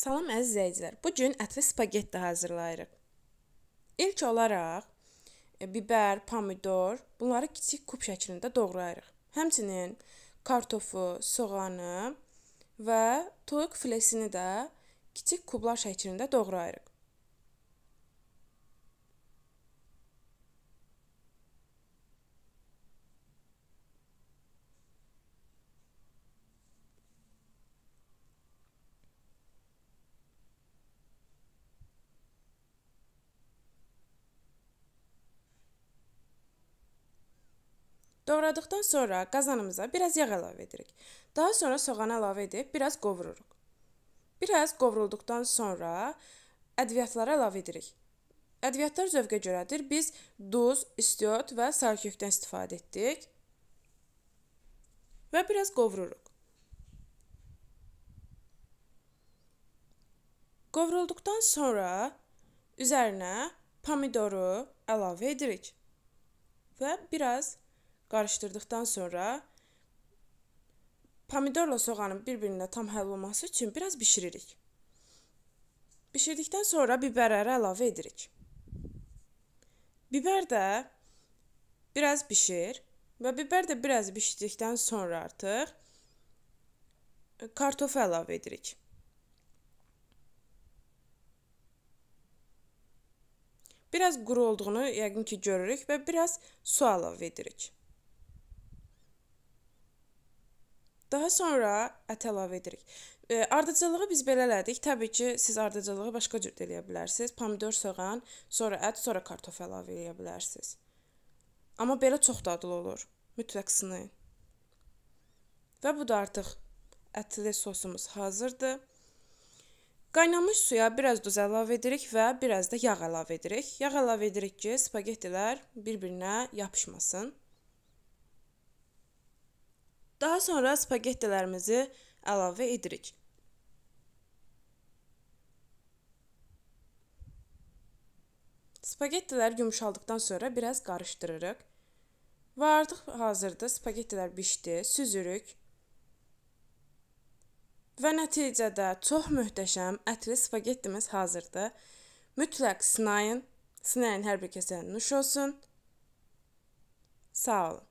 Salam əziz izləyicilər. Bu gün ətli spagetti hazırlayırıq. İlk olaraq e, bibər, pomidor, bunları kiçik kub şəklində doğrayırıq. Həmçinin kartofu, soğanı və toyuq filesini də kiçik kublar şəklində doğrayırıq. Doğradıqdan sonra qazanımıza biraz yağ əlavə edirik. Daha sonra soğanı əlavə edib biraz qovururuq. Biraz qovrulduqdan sonra ədviyyatları əlavə edirik. Ədviyyatlar zövqə görədir. Biz duz, istiot və sarkıfdən istifadə etdik. Və biraz qovururuq. Qovrulduqdan sonra üzərinə pomidoru əlavə edirik və biraz qarışdırdıqdan sonra pomidorla soğanın bir-birinə tam həll olması üçün biraz bişiririk. Bişirdikdən sonra bibərləri əlavə edirik. Bibər də biraz bişir və bibər də biraz bişdikdən sonra artıq kartofu əlavə edirik. Biraz quru olduğunu yəqin ki görürük və biraz su əlavə edirik. Daha sonra ət əlavə edirik. E, ardıcıllığı biz belə elədik. Təbii ki, siz ardıcıllığı başqa cür də eləyə bilərsiniz. Pomidor soğan, sonra ət, sonra kartof əlavə eləyə bilərsiniz. Amma belə çox dadlı olur. Mütləq sınayın. Və bu da artıq ətli sosumuz hazırdır. Qaynamış suya biraz duz əlavə edirik və biraz da yağ əlavə edirik. Yağ əlavə edirik ki, spagettilər bir-birinə yapışmasın. Daha sonra spagettilərimizi əlavə edirik. Spagettilər yumşaldıqdan sonra biraz qarışdırırıq. Və artıq hazırda spagettilər bişdi, süzürük. Və nəticədə çox möhtəşəm ətli spagettimiz hazırdır. Mütləq sınayın. Sınayın hər bir kəsə nuş olsun. Sağ olun.